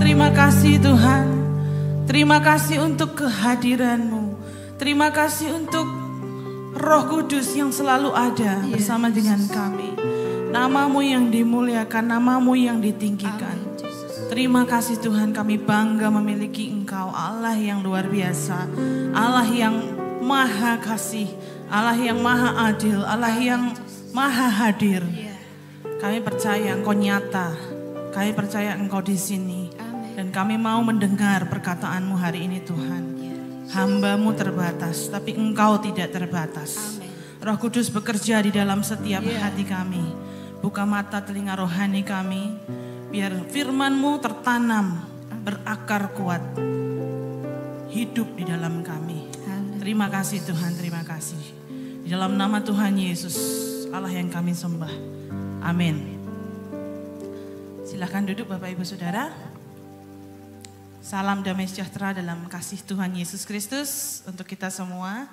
terima kasih Tuhan. Terima kasih untuk kehadiranmu. Terima kasih untuk roh kudus yang selalu ada yes. bersama dengan kami. Namamu yang dimuliakan, namamu yang ditinggikan. Terima kasih Tuhan kami bangga memiliki Engkau Allah yang luar biasa. Allah yang maha kasih. Allah yang maha adil. Allah yang maha hadir. Iya. Kami percaya Engkau nyata. Kami percaya Engkau di sini. Dan kami mau mendengar perkataanmu hari ini Tuhan. Hambamu terbatas, tapi engkau tidak terbatas. Roh Kudus bekerja di dalam setiap iya. hati kami. Buka mata telinga rohani kami. Biar firmanmu tertanam, berakar kuat. Hidup di dalam kami. Terima kasih Tuhan, terima kasih. Di dalam nama Tuhan Yesus, Allah yang kami sembah. Amin. Silahkan duduk Bapak Ibu Saudara. Salam damai sejahtera dalam kasih Tuhan Yesus Kristus untuk kita semua.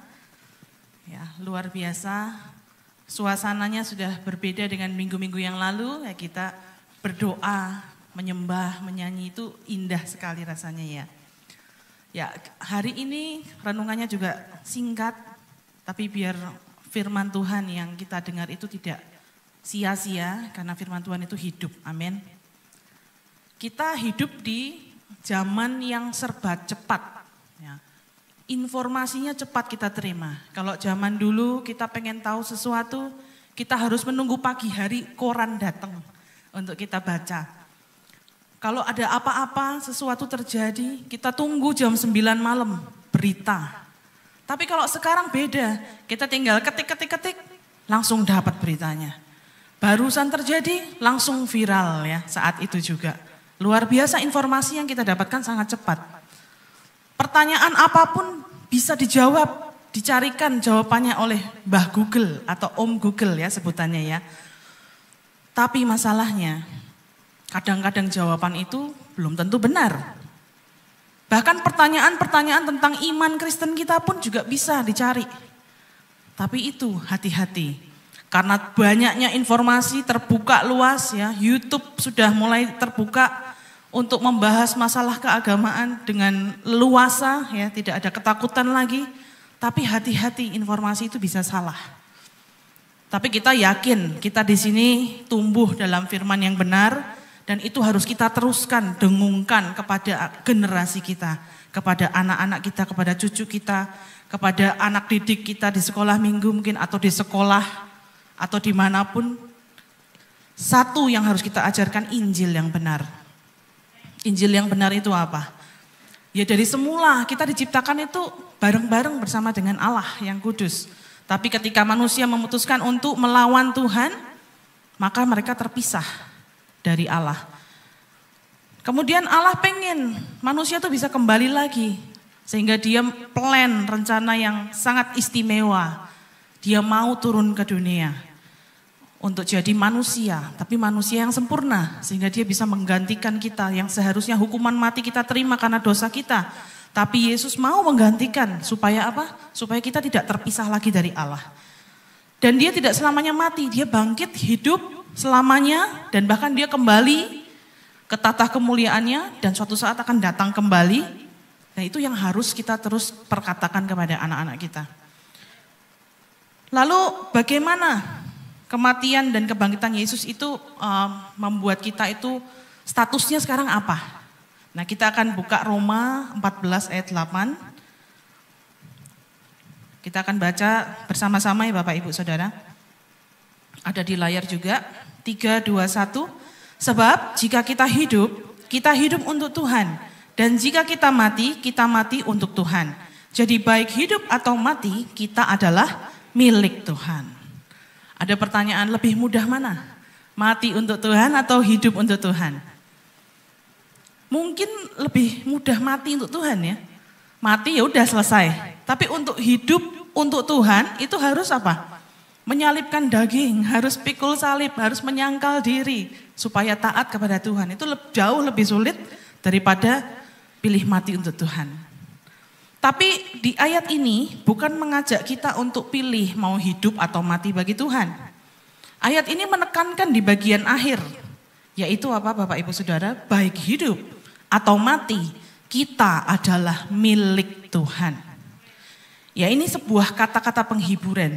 Ya, luar biasa. Suasananya sudah berbeda dengan minggu-minggu yang lalu. Ya, kita berdoa, menyembah, menyanyi itu indah sekali rasanya ya. Ya, hari ini renungannya juga singkat, tapi biar firman Tuhan yang kita dengar itu tidak sia-sia karena firman Tuhan itu hidup. Amin. Kita hidup di zaman yang serba cepat. Ya. Informasinya cepat kita terima. Kalau zaman dulu kita pengen tahu sesuatu, kita harus menunggu pagi hari koran datang untuk kita baca. Kalau ada apa-apa, sesuatu terjadi, kita tunggu jam 9 malam, berita. Tapi kalau sekarang beda, kita tinggal ketik-ketik-ketik, langsung dapat beritanya. Barusan terjadi, langsung viral ya saat itu juga. Luar biasa informasi yang kita dapatkan sangat cepat. Pertanyaan apapun bisa dijawab, dicarikan jawabannya oleh Mbah Google atau Om Google ya sebutannya ya. Tapi masalahnya, kadang-kadang jawaban itu belum tentu benar. Bahkan pertanyaan-pertanyaan tentang iman Kristen kita pun juga bisa dicari. Tapi itu hati-hati, karena banyaknya informasi terbuka luas ya, YouTube sudah mulai terbuka untuk membahas masalah keagamaan dengan leluasa ya, tidak ada ketakutan lagi. Tapi hati-hati informasi itu bisa salah. Tapi kita yakin kita di sini tumbuh dalam firman yang benar dan itu harus kita teruskan dengungkan kepada generasi kita, kepada anak-anak kita, kepada cucu kita, kepada anak didik kita di sekolah minggu mungkin atau di sekolah atau dimanapun. Satu yang harus kita ajarkan Injil yang benar. Injil yang benar itu apa? Ya dari semula kita diciptakan itu bareng-bareng bersama dengan Allah yang kudus. Tapi ketika manusia memutuskan untuk melawan Tuhan, maka mereka terpisah dari Allah. Kemudian Allah pengen manusia itu bisa kembali lagi. Sehingga dia plan rencana yang sangat istimewa. Dia mau turun ke dunia untuk jadi manusia, tapi manusia yang sempurna sehingga dia bisa menggantikan kita yang seharusnya hukuman mati kita terima karena dosa kita. Tapi Yesus mau menggantikan supaya apa? Supaya kita tidak terpisah lagi dari Allah. Dan dia tidak selamanya mati, dia bangkit hidup selamanya dan bahkan dia kembali ke tata kemuliaannya dan suatu saat akan datang kembali. Nah, itu yang harus kita terus perkatakan kepada anak-anak kita. Lalu bagaimana kematian dan kebangkitan Yesus itu um, membuat kita itu statusnya sekarang apa? Nah, kita akan buka Roma 14 ayat 8. Kita akan baca bersama-sama ya Bapak Ibu Saudara. Ada di layar juga. 3 2 1. Sebab jika kita hidup, kita hidup untuk Tuhan dan jika kita mati, kita mati untuk Tuhan. Jadi baik hidup atau mati, kita adalah milik Tuhan. Ada pertanyaan lebih mudah mana? Mati untuk Tuhan atau hidup untuk Tuhan? Mungkin lebih mudah mati untuk Tuhan ya. Mati ya udah selesai. Tapi untuk hidup untuk Tuhan itu harus apa? Menyalipkan daging, harus pikul salib, harus menyangkal diri supaya taat kepada Tuhan. Itu jauh lebih sulit daripada pilih mati untuk Tuhan. Tapi di ayat ini bukan mengajak kita untuk pilih mau hidup atau mati bagi Tuhan. Ayat ini menekankan di bagian akhir, yaitu apa Bapak Ibu Saudara, baik hidup atau mati, kita adalah milik Tuhan. Ya ini sebuah kata-kata penghiburan.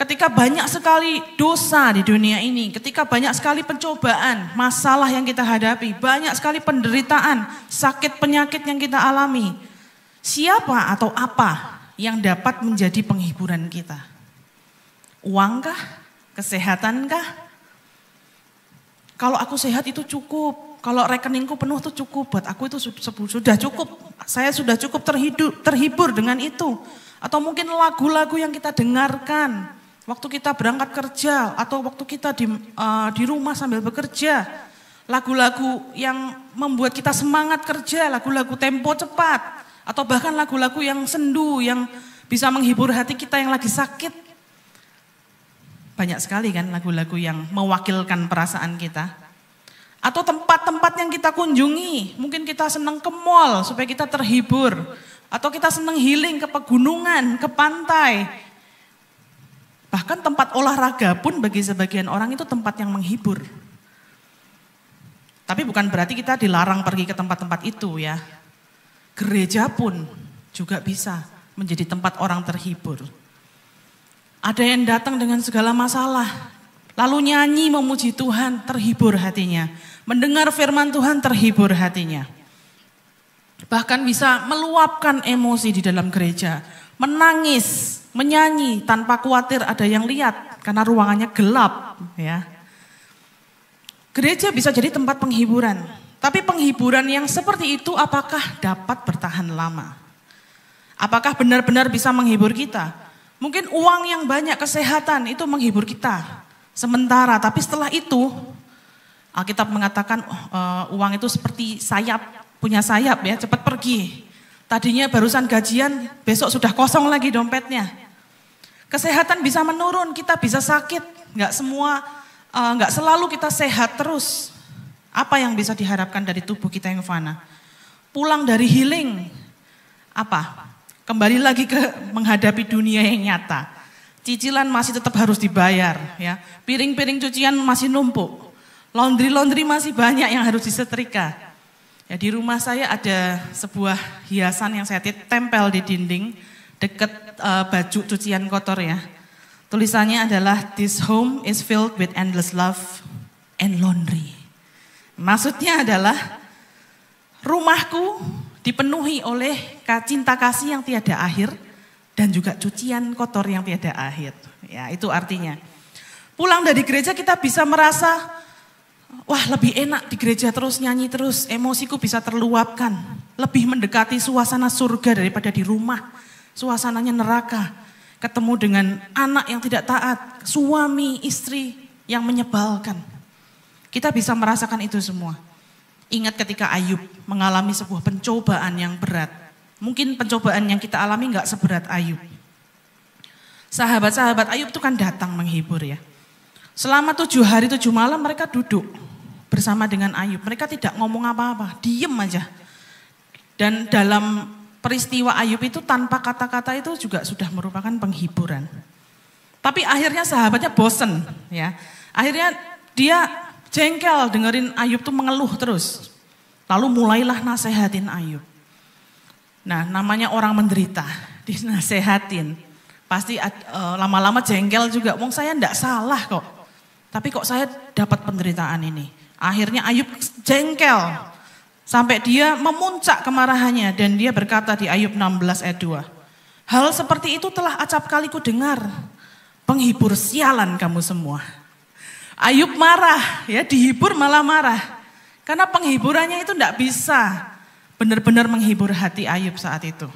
Ketika banyak sekali dosa di dunia ini, ketika banyak sekali pencobaan, masalah yang kita hadapi, banyak sekali penderitaan, sakit penyakit yang kita alami, Siapa atau apa yang dapat menjadi penghiburan kita? Uangkah? Kesehatankah? Kalau aku sehat itu cukup. Kalau rekeningku penuh itu cukup. Buat aku itu sudah cukup. Saya sudah cukup terhidup, terhibur dengan itu. Atau mungkin lagu-lagu yang kita dengarkan. Waktu kita berangkat kerja atau waktu kita di, uh, di rumah sambil bekerja. Lagu-lagu yang membuat kita semangat kerja, lagu-lagu tempo cepat, atau bahkan lagu-lagu yang sendu, yang bisa menghibur hati kita yang lagi sakit. Banyak sekali kan lagu-lagu yang mewakilkan perasaan kita. Atau tempat-tempat yang kita kunjungi. Mungkin kita senang ke mall supaya kita terhibur. Atau kita senang healing ke pegunungan, ke pantai. Bahkan tempat olahraga pun bagi sebagian orang itu tempat yang menghibur. Tapi bukan berarti kita dilarang pergi ke tempat-tempat itu ya gereja pun juga bisa menjadi tempat orang terhibur. Ada yang datang dengan segala masalah, lalu nyanyi memuji Tuhan, terhibur hatinya. Mendengar firman Tuhan, terhibur hatinya. Bahkan bisa meluapkan emosi di dalam gereja, menangis, menyanyi tanpa khawatir ada yang lihat karena ruangannya gelap, ya. Gereja bisa jadi tempat penghiburan, tapi penghiburan yang seperti itu apakah dapat bertahan lama? Apakah benar-benar bisa menghibur kita? Mungkin uang yang banyak kesehatan itu menghibur kita sementara, tapi setelah itu Alkitab mengatakan uh, uang itu seperti sayap, punya sayap ya, cepat pergi. Tadinya barusan gajian, besok sudah kosong lagi dompetnya. Kesehatan bisa menurun, kita bisa sakit, Enggak semua, enggak eh, uh, selalu kita sehat terus. Apa yang bisa diharapkan dari tubuh kita yang fana? Pulang dari healing, apa? Kembali lagi ke menghadapi dunia yang nyata. Cicilan masih tetap harus dibayar, ya. Piring-piring cucian masih numpuk. Laundry-laundry masih banyak yang harus disetrika. Ya, di rumah saya ada sebuah hiasan yang saya tempel di dinding dekat uh, eh, baju cucian kotor ya. Tulisannya adalah this home is filled with endless love and laundry. Maksudnya adalah rumahku dipenuhi oleh cinta kasih yang tiada akhir dan juga cucian kotor yang tiada akhir. Ya, itu artinya. Pulang dari gereja kita bisa merasa wah lebih enak di gereja terus nyanyi terus, emosiku bisa terluapkan, lebih mendekati suasana surga daripada di rumah. Suasananya neraka. Ketemu dengan anak yang tidak taat, suami, istri yang menyebalkan. Kita bisa merasakan itu semua. Ingat ketika Ayub mengalami sebuah pencobaan yang berat. Mungkin pencobaan yang kita alami nggak seberat Ayub. Sahabat-sahabat Ayub itu kan datang menghibur ya. Selama tujuh hari tujuh malam mereka duduk bersama dengan Ayub. Mereka tidak ngomong apa-apa, diem aja. Dan dalam peristiwa Ayub itu tanpa kata-kata itu juga sudah merupakan penghiburan. Tapi akhirnya sahabatnya bosen ya. Akhirnya dia jengkel dengerin Ayub tuh mengeluh terus. Lalu mulailah nasehatin Ayub. Nah namanya orang menderita, dinasehatin. Pasti e, lama-lama uh, jengkel juga, wong saya ndak salah kok. Tapi kok saya dapat penderitaan ini. Akhirnya Ayub jengkel. Sampai dia memuncak kemarahannya dan dia berkata di Ayub 16 ayat 2. Hal seperti itu telah acap kali ku dengar. Penghibur sialan kamu semua. Ayub marah, ya dihibur malah marah. Karena penghiburannya itu tidak bisa benar-benar menghibur hati Ayub saat itu.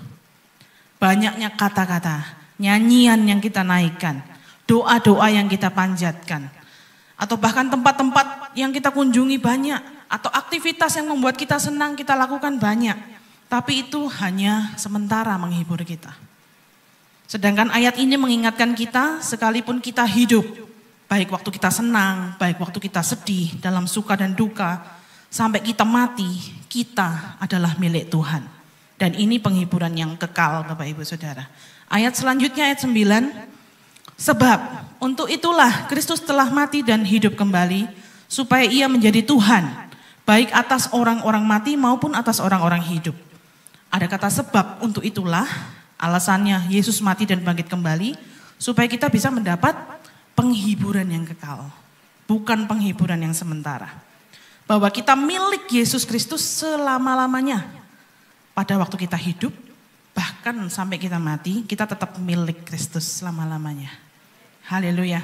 Banyaknya kata-kata, nyanyian yang kita naikkan, doa-doa yang kita panjatkan, atau bahkan tempat-tempat yang kita kunjungi banyak, atau aktivitas yang membuat kita senang kita lakukan banyak, tapi itu hanya sementara menghibur kita. Sedangkan ayat ini mengingatkan kita, sekalipun kita hidup, Baik waktu kita senang, baik waktu kita sedih, dalam suka dan duka, sampai kita mati, kita adalah milik Tuhan. Dan ini penghiburan yang kekal Bapak Ibu Saudara. Ayat selanjutnya ayat 9. Sebab untuk itulah Kristus telah mati dan hidup kembali supaya ia menjadi Tuhan baik atas orang-orang mati maupun atas orang-orang hidup. Ada kata sebab untuk itulah alasannya Yesus mati dan bangkit kembali supaya kita bisa mendapat penghiburan yang kekal, bukan penghiburan yang sementara. Bahwa kita milik Yesus Kristus selama-lamanya. Pada waktu kita hidup, bahkan sampai kita mati, kita tetap milik Kristus selama-lamanya. Haleluya.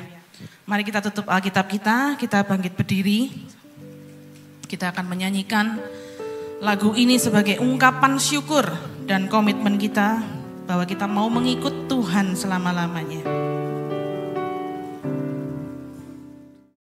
Mari kita tutup Alkitab kita, kita bangkit berdiri. Kita akan menyanyikan lagu ini sebagai ungkapan syukur dan komitmen kita bahwa kita mau mengikut Tuhan selama-lamanya.